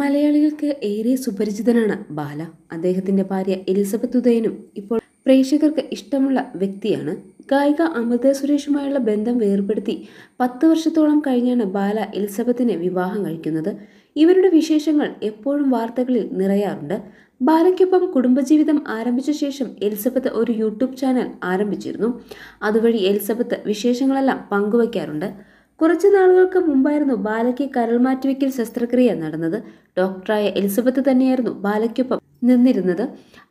മലയാളികൾക്ക് ഏറെ സുപരിചിതനാണ് ബാല അദ്ദേഹത്തിന്റെ ഭാര്യ എലിസബത്ത് ഉദയനും ഇപ്പോൾ പ്രേക്ഷകർക്ക് ഇഷ്ടമുള്ള വ്യക്തിയാണ് ഗായിക അമൃത സുരേഷുമായുള്ള ബന്ധം വേർപെടുത്തി പത്ത് വർഷത്തോളം കഴിഞ്ഞാണ് ബാല എലിസബത്തിനെ വിവാഹം കഴിക്കുന്നത് ഇവരുടെ വിശേഷങ്ങൾ എപ്പോഴും വാർത്തകളിൽ നിറയാറുണ്ട് ബാലയ്ക്കൊപ്പം കുടുംബജീവിതം ആരംഭിച്ച ശേഷം എലിസബത്ത് ഒരു യൂട്യൂബ് ചാനൽ ആരംഭിച്ചിരുന്നു അതുവഴി എലിസബത്ത് വിശേഷങ്ങളെല്ലാം പങ്കുവയ്ക്കാറുണ്ട് കുറച്ചു നാളുകൾക്ക് മുമ്പായിരുന്നു ബാലയ്ക്ക് മാറ്റിവെക്കൽ ശസ്ത്രക്രിയ നടന്നത് ഡോക്ടറായ എലിസബത്ത് തന്നെയായിരുന്നു ബാലയ്ക്കൊപ്പം നിന്നിരുന്നത്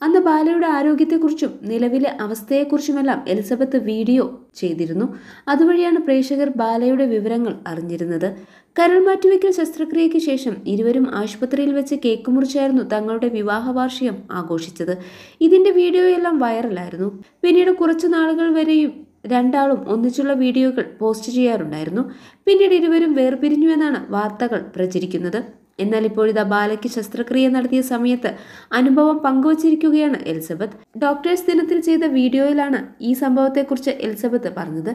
അന്ന് ബാലയുടെ ആരോഗ്യത്തെക്കുറിച്ചും നിലവിലെ അവസ്ഥയെക്കുറിച്ചുമെല്ലാം എലിസബത്ത് വീഡിയോ ചെയ്തിരുന്നു അതുവഴിയാണ് പ്രേക്ഷകർ ബാലയുടെ വിവരങ്ങൾ അറിഞ്ഞിരുന്നത് കരൾ മാറ്റിവെക്കൽ ശസ്ത്രക്രിയയ്ക്ക് ശേഷം ഇരുവരും ആശുപത്രിയിൽ വെച്ച് കേക്ക് മുറിച്ചായിരുന്നു തങ്ങളുടെ വിവാഹ വാർഷികം ആഘോഷിച്ചത് ഇതിന്റെ വീഡിയോയെല്ലാം വൈറലായിരുന്നു പിന്നീട് കുറച്ചു നാളുകൾ വരെയും രണ്ടാളും ഒന്നിച്ചുള്ള വീഡിയോകൾ പോസ്റ്റ് ചെയ്യാറുണ്ടായിരുന്നു പിന്നീട് ഇരുവരും വേർപിരിഞ്ഞു എന്നാണ് വാർത്തകൾ പ്രചരിക്കുന്നത് എന്നാൽ ഇപ്പോഴിതാ ബാലയ്ക്ക് ശസ്ത്രക്രിയ നടത്തിയ സമയത്ത് അനുഭവം പങ്കുവച്ചിരിക്കുകയാണ് എലിസബത്ത് ഡോക്ടേഴ്സ് ദിനത്തിൽ ചെയ്ത വീഡിയോയിലാണ് ഈ സംഭവത്തെക്കുറിച്ച് എലിസബത്ത് പറഞ്ഞത്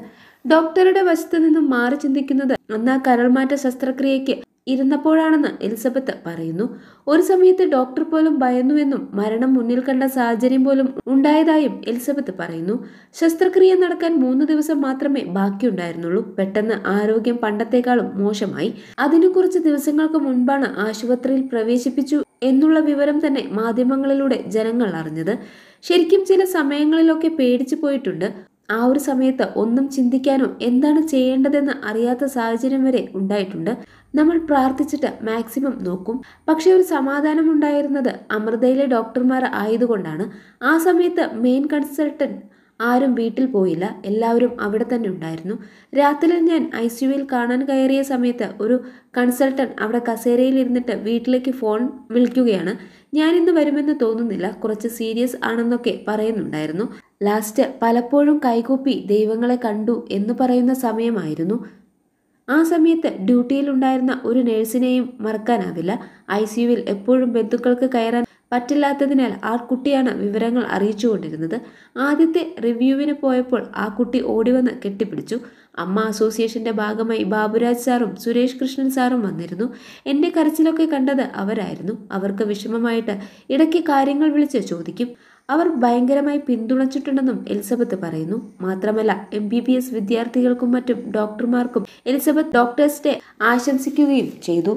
ഡോക്ടറുടെ വശത്തു നിന്നും മാറി ചിന്തിക്കുന്നത് അന്ന് ആ കരൾമാറ്റ ശസ്ത്രക്രിയയ്ക്ക് ഇരുന്നപ്പോഴാണെന്ന് എലിസബത്ത് പറയുന്നു ഒരു സമയത്ത് ഡോക്ടർ പോലും ഭയന്നുവെന്നും മരണം മുന്നിൽ കണ്ട സാഹചര്യം പോലും ഉണ്ടായതായും എലിസബത്ത് പറയുന്നു ശസ്ത്രക്രിയ നടക്കാൻ മൂന്ന് ദിവസം മാത്രമേ ബാക്കിയുണ്ടായിരുന്നുള്ളൂ പെട്ടെന്ന് ആരോഗ്യം പണ്ടത്തെക്കാളും മോശമായി അതിനു കുറച്ച് ദിവസങ്ങൾക്ക് മുൻപാണ് ആശുപത്രിയിൽ പ്രവേശിപ്പിച്ചു എന്നുള്ള വിവരം തന്നെ മാധ്യമങ്ങളിലൂടെ ജനങ്ങൾ അറിഞ്ഞത് ശരിക്കും ചില സമയങ്ങളിലൊക്കെ പേടിച്ചു പോയിട്ടുണ്ട് ആ ഒരു സമയത്ത് ഒന്നും ചിന്തിക്കാനോ എന്താണ് ചെയ്യേണ്ടതെന്ന് അറിയാത്ത സാഹചര്യം വരെ ഉണ്ടായിട്ടുണ്ട് നമ്മൾ പ്രാർത്ഥിച്ചിട്ട് മാക്സിമം നോക്കും പക്ഷേ ഒരു സമാധാനം ഉണ്ടായിരുന്നത് അമൃതയിലെ ഡോക്ടർമാർ ആയതുകൊണ്ടാണ് ആ സമയത്ത് മെയിൻ കൺസൾട്ടൻറ്റ് ആരും വീട്ടിൽ പോയില്ല എല്ലാവരും അവിടെ തന്നെ ഉണ്ടായിരുന്നു രാത്രിയിൽ ഞാൻ ഐ സിയുവിൽ കാണാൻ കയറിയ സമയത്ത് ഒരു കൺസൾട്ടൻറ്റ് അവിടെ കസേരയിൽ ഇരുന്നിട്ട് വീട്ടിലേക്ക് ഫോൺ വിളിക്കുകയാണ് ഞാൻ ഇന്ന് വരുമെന്ന് തോന്നുന്നില്ല കുറച്ച് സീരിയസ് ആണെന്നൊക്കെ പറയുന്നുണ്ടായിരുന്നു ലാസ്റ്റ് പലപ്പോഴും കൈകൂപ്പി ദൈവങ്ങളെ കണ്ടു എന്ന് പറയുന്ന സമയമായിരുന്നു ആ സമയത്ത് ഡ്യൂട്ടിയിലുണ്ടായിരുന്ന ഒരു നേഴ്സിനെയും മറക്കാനാവില്ല ഐ സിയുവിൽ എപ്പോഴും ബന്ധുക്കൾക്ക് കയറാൻ പറ്റില്ലാത്തതിനാൽ ആ കുട്ടിയാണ് വിവരങ്ങൾ അറിയിച്ചുകൊണ്ടിരുന്നത് ആദ്യത്തെ റിവ്യൂവിന് പോയപ്പോൾ ആ കുട്ടി ഓടിവന്ന് കെട്ടിപ്പിടിച്ചു അമ്മ അസോസിയേഷൻ്റെ ഭാഗമായി ബാബുരാജ് സാറും സുരേഷ് കൃഷ്ണൻ സാറും വന്നിരുന്നു എൻ്റെ കരച്ചിലൊക്കെ കണ്ടത് അവരായിരുന്നു അവർക്ക് വിഷമമായിട്ട് ഇടയ്ക്ക് കാര്യങ്ങൾ വിളിച്ച് ചോദിക്കും അവർ ഭയങ്കരമായി പിന്തുണച്ചിട്ടുണ്ടെന്നും എലിസബത്ത് പറയുന്നു മാത്രമല്ല എം ബി ബി എസ് വിദ്യാർത്ഥികൾക്കും മറ്റും ഡോക്ടർമാർക്കും എലിസബത്ത് ഡോക്ടേഴ്സ് ഡേ ആശംസിക്കുകയും ചെയ്തു